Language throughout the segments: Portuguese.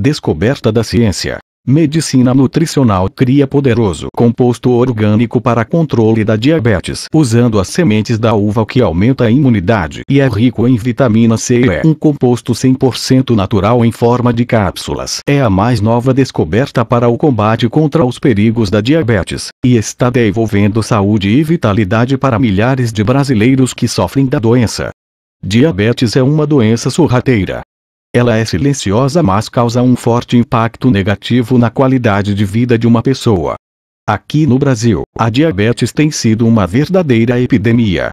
descoberta da ciência. Medicina nutricional cria poderoso composto orgânico para controle da diabetes usando as sementes da uva que aumenta a imunidade e é rico em vitamina C. É um composto 100% natural em forma de cápsulas. É a mais nova descoberta para o combate contra os perigos da diabetes e está devolvendo saúde e vitalidade para milhares de brasileiros que sofrem da doença. Diabetes é uma doença sorrateira ela é silenciosa mas causa um forte impacto negativo na qualidade de vida de uma pessoa. Aqui no Brasil, a diabetes tem sido uma verdadeira epidemia.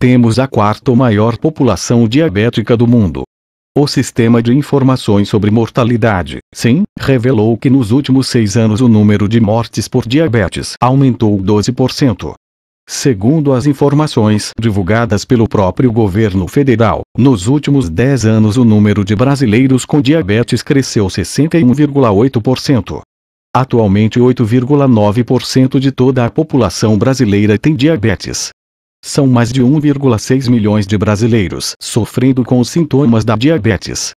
Temos a quarta maior população diabética do mundo. O Sistema de Informações sobre Mortalidade, sim, revelou que nos últimos seis anos o número de mortes por diabetes aumentou 12%. Segundo as informações divulgadas pelo próprio governo federal, nos últimos 10 anos o número de brasileiros com diabetes cresceu 61,8%. Atualmente 8,9% de toda a população brasileira tem diabetes. São mais de 1,6 milhões de brasileiros sofrendo com os sintomas da diabetes.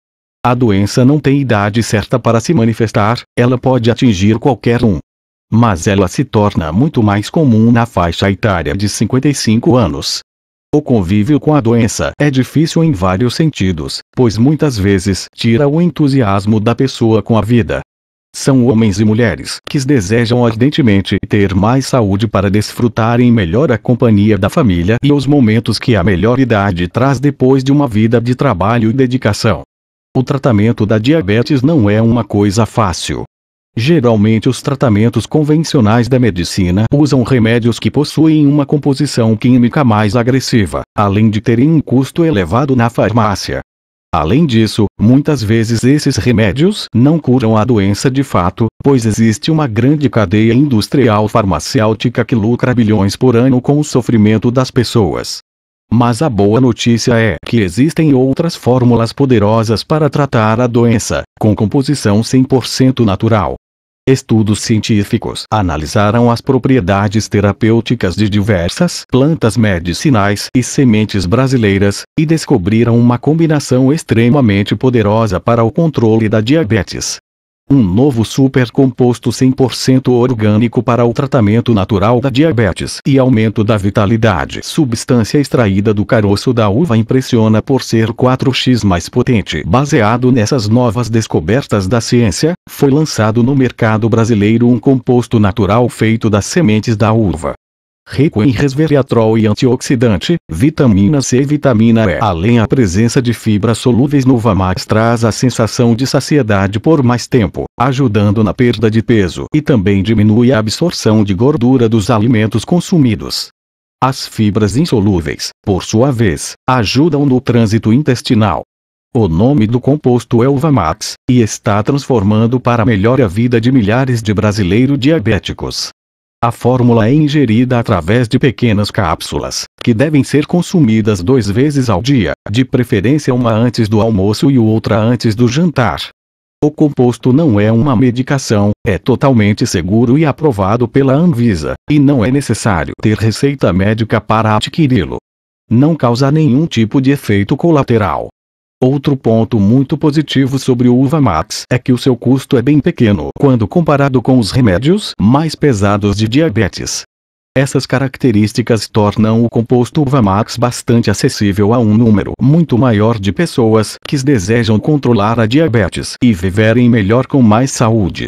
A doença não tem idade certa para se manifestar, ela pode atingir qualquer um mas ela se torna muito mais comum na faixa etária de 55 anos. O convívio com a doença é difícil em vários sentidos, pois muitas vezes tira o entusiasmo da pessoa com a vida. São homens e mulheres que desejam ardentemente ter mais saúde para desfrutarem melhor a companhia da família e os momentos que a melhor idade traz depois de uma vida de trabalho e dedicação. O tratamento da diabetes não é uma coisa fácil, Geralmente os tratamentos convencionais da medicina usam remédios que possuem uma composição química mais agressiva, além de terem um custo elevado na farmácia. Além disso, muitas vezes esses remédios não curam a doença de fato, pois existe uma grande cadeia industrial farmacêutica que lucra bilhões por ano com o sofrimento das pessoas. Mas a boa notícia é que existem outras fórmulas poderosas para tratar a doença, com composição 100% natural, Estudos científicos analisaram as propriedades terapêuticas de diversas plantas medicinais e sementes brasileiras, e descobriram uma combinação extremamente poderosa para o controle da diabetes. Um novo supercomposto 100% orgânico para o tratamento natural da diabetes e aumento da vitalidade. Substância extraída do caroço da uva impressiona por ser 4x mais potente. Baseado nessas novas descobertas da ciência, foi lançado no mercado brasileiro um composto natural feito das sementes da uva, rico em resveratrol e antioxidante, vitamina C e vitamina E. Além a presença de fibras solúveis no Vamax traz a sensação de saciedade por mais tempo, ajudando na perda de peso e também diminui a absorção de gordura dos alimentos consumidos. As fibras insolúveis, por sua vez, ajudam no trânsito intestinal, o nome do composto é Vamax e está transformando para melhor a vida de milhares de brasileiros diabéticos. A fórmula é ingerida através de pequenas cápsulas, que devem ser consumidas duas vezes ao dia, de preferência uma antes do almoço e outra antes do jantar. O composto não é uma medicação, é totalmente seguro e aprovado pela Anvisa, e não é necessário ter receita médica para adquiri-lo. Não causa nenhum tipo de efeito colateral. Outro ponto muito positivo sobre o Uva Max é que o seu custo é bem pequeno quando comparado com os remédios mais pesados de diabetes. Essas características tornam o composto Uvamax bastante acessível a um número muito maior de pessoas que desejam controlar a diabetes e viverem melhor com mais saúde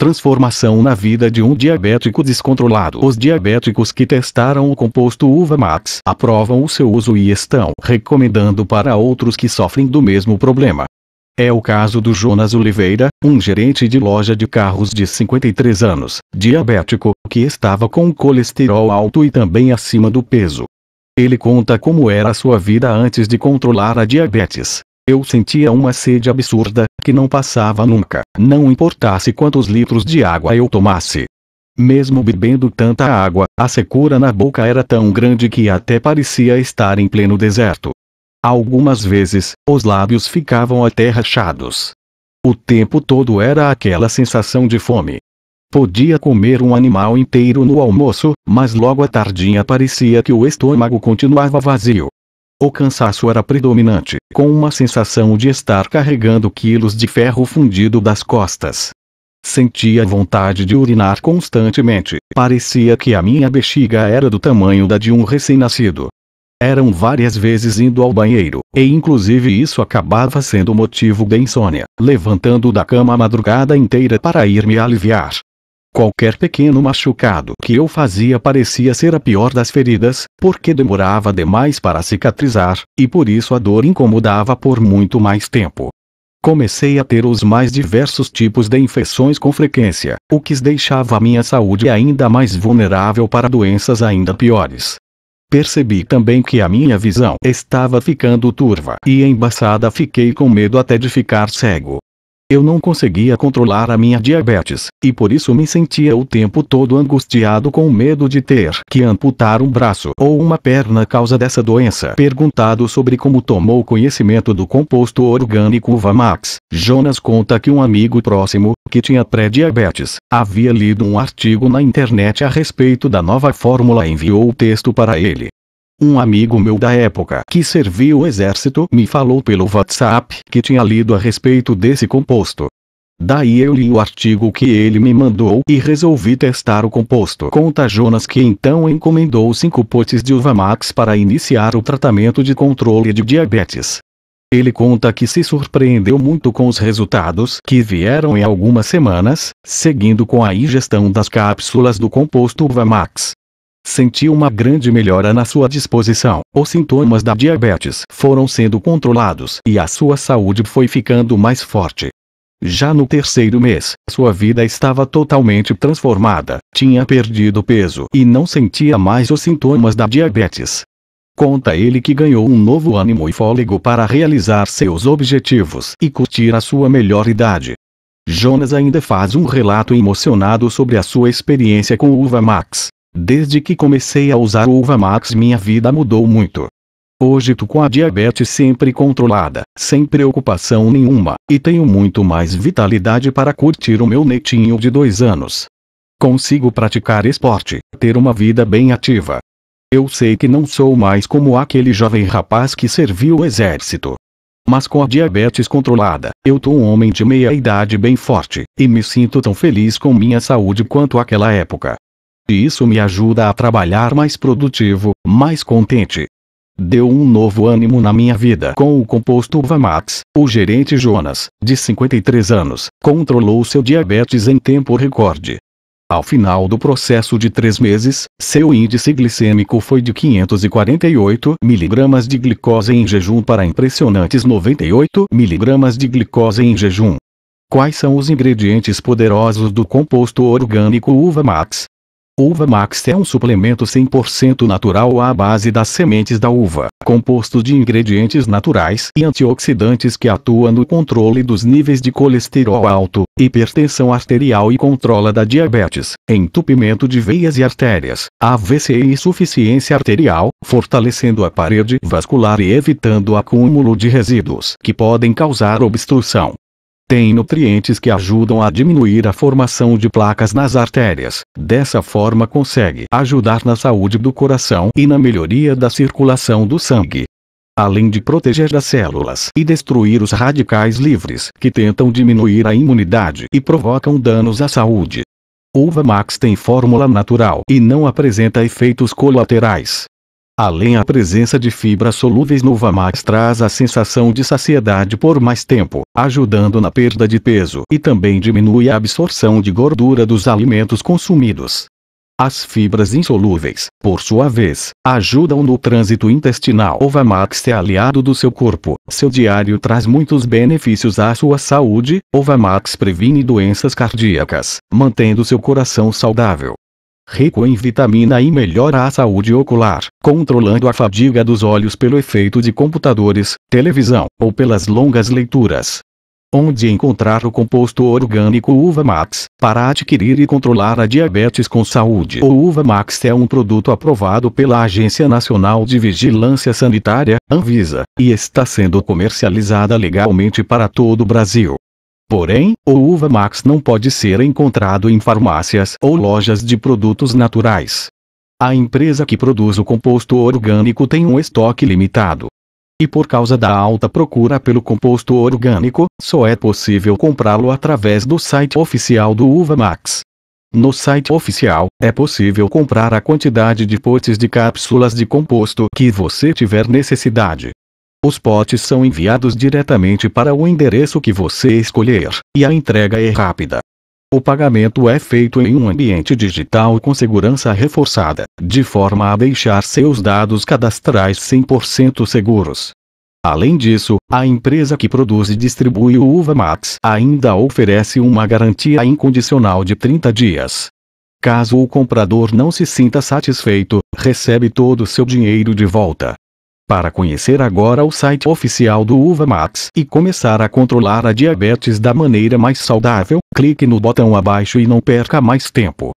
transformação na vida de um diabético descontrolado. Os diabéticos que testaram o composto Uva Max aprovam o seu uso e estão recomendando para outros que sofrem do mesmo problema. É o caso do Jonas Oliveira, um gerente de loja de carros de 53 anos, diabético, que estava com colesterol alto e também acima do peso. Ele conta como era a sua vida antes de controlar a diabetes. Eu sentia uma sede absurda, que não passava nunca, não importasse quantos litros de água eu tomasse. Mesmo bebendo tanta água, a secura na boca era tão grande que até parecia estar em pleno deserto. Algumas vezes, os lábios ficavam até rachados. O tempo todo era aquela sensação de fome. Podia comer um animal inteiro no almoço, mas logo à tardinha parecia que o estômago continuava vazio. O cansaço era predominante, com uma sensação de estar carregando quilos de ferro fundido das costas. Sentia vontade de urinar constantemente, parecia que a minha bexiga era do tamanho da de um recém-nascido. Eram várias vezes indo ao banheiro, e inclusive isso acabava sendo motivo de insônia, levantando da cama a madrugada inteira para ir me aliviar. Qualquer pequeno machucado que eu fazia parecia ser a pior das feridas, porque demorava demais para cicatrizar, e por isso a dor incomodava por muito mais tempo. Comecei a ter os mais diversos tipos de infecções com frequência, o que deixava a minha saúde ainda mais vulnerável para doenças ainda piores. Percebi também que a minha visão estava ficando turva e embaçada, fiquei com medo até de ficar cego. Eu não conseguia controlar a minha diabetes, e por isso me sentia o tempo todo angustiado com medo de ter que amputar um braço ou uma perna causa dessa doença. Perguntado sobre como tomou conhecimento do composto orgânico Vamax, Jonas conta que um amigo próximo, que tinha pré-diabetes, havia lido um artigo na internet a respeito da nova fórmula e enviou o texto para ele. Um amigo meu da época que serviu o exército me falou pelo WhatsApp que tinha lido a respeito desse composto. Daí eu li o artigo que ele me mandou e resolvi testar o composto. Conta Jonas que então encomendou cinco potes de uva max para iniciar o tratamento de controle de diabetes. Ele conta que se surpreendeu muito com os resultados que vieram em algumas semanas, seguindo com a ingestão das cápsulas do composto Uva Max sentiu uma grande melhora na sua disposição. Os sintomas da diabetes foram sendo controlados e a sua saúde foi ficando mais forte. Já no terceiro mês, sua vida estava totalmente transformada, tinha perdido peso e não sentia mais os sintomas da diabetes. Conta ele que ganhou um novo ânimo e fôlego para realizar seus objetivos e curtir a sua melhor idade. Jonas ainda faz um relato emocionado sobre a sua experiência com Uva Max, Desde que comecei a usar o Uva Max minha vida mudou muito. Hoje tô com a diabetes sempre controlada, sem preocupação nenhuma, e tenho muito mais vitalidade para curtir o meu netinho de dois anos. Consigo praticar esporte, ter uma vida bem ativa. Eu sei que não sou mais como aquele jovem rapaz que serviu o exército. Mas com a diabetes controlada, eu tô um homem de meia idade bem forte, e me sinto tão feliz com minha saúde quanto aquela época. E isso me ajuda a trabalhar mais produtivo, mais contente. Deu um novo ânimo na minha vida com o composto Vamax. O gerente Jonas, de 53 anos, controlou seu diabetes em tempo recorde. Ao final do processo de três meses, seu índice glicêmico foi de 548 mg de glicose em jejum para impressionantes 98 mg de glicose em jejum. Quais são os ingredientes poderosos do composto orgânico Uva Max? Uva Max é um suplemento 100% natural à base das sementes da uva, composto de ingredientes naturais e antioxidantes que atua no controle dos níveis de colesterol alto, hipertensão arterial e controla da diabetes, entupimento de veias e artérias, AVC e insuficiência arterial, fortalecendo a parede vascular e evitando o acúmulo de resíduos que podem causar obstrução tem nutrientes que ajudam a diminuir a formação de placas nas artérias. Dessa forma consegue ajudar na saúde do coração e na melhoria da circulação do sangue. Além de proteger as células e destruir os radicais livres que tentam diminuir a imunidade e provocam danos à saúde. Uva Max tem fórmula natural e não apresenta efeitos colaterais. Além a presença de fibras solúveis no Vamax traz a sensação de saciedade por mais tempo, ajudando na perda de peso e também diminui a absorção de gordura dos alimentos consumidos. As fibras insolúveis, por sua vez, ajudam no trânsito intestinal. O Vamax é aliado do seu corpo. Seu diário traz muitos benefícios à sua saúde. O Vamax previne doenças cardíacas, mantendo seu coração saudável, rico em vitamina e melhora a saúde ocular, controlando a fadiga dos olhos pelo efeito de computadores, televisão ou pelas longas leituras. Onde encontrar o composto orgânico Uva Max para adquirir e controlar a diabetes com saúde? O Uva Max é um produto aprovado pela Agência Nacional de Vigilância Sanitária, Anvisa, e está sendo comercializada legalmente para todo o Brasil. Porém, o uva max não pode ser encontrado em farmácias ou lojas de produtos naturais. A empresa que produz o composto orgânico tem um estoque limitado. E por causa da alta procura pelo composto orgânico, só é possível comprá-lo através do site oficial do Uva Max. No site oficial, é possível comprar a quantidade de potes de cápsulas de composto que você tiver necessidade. Os potes são enviados diretamente para o endereço que você escolher, e a entrega é rápida. O pagamento é feito em um ambiente digital com segurança reforçada, de forma a deixar seus dados cadastrais 100% seguros. Além disso, a empresa que produz e distribui o Uva Max ainda oferece uma garantia incondicional de 30 dias. Caso o comprador não se sinta satisfeito, recebe todo o seu dinheiro de volta para conhecer agora o site oficial do Uva Max e começar a controlar a diabetes da maneira mais saudável, clique no botão abaixo e não perca mais tempo.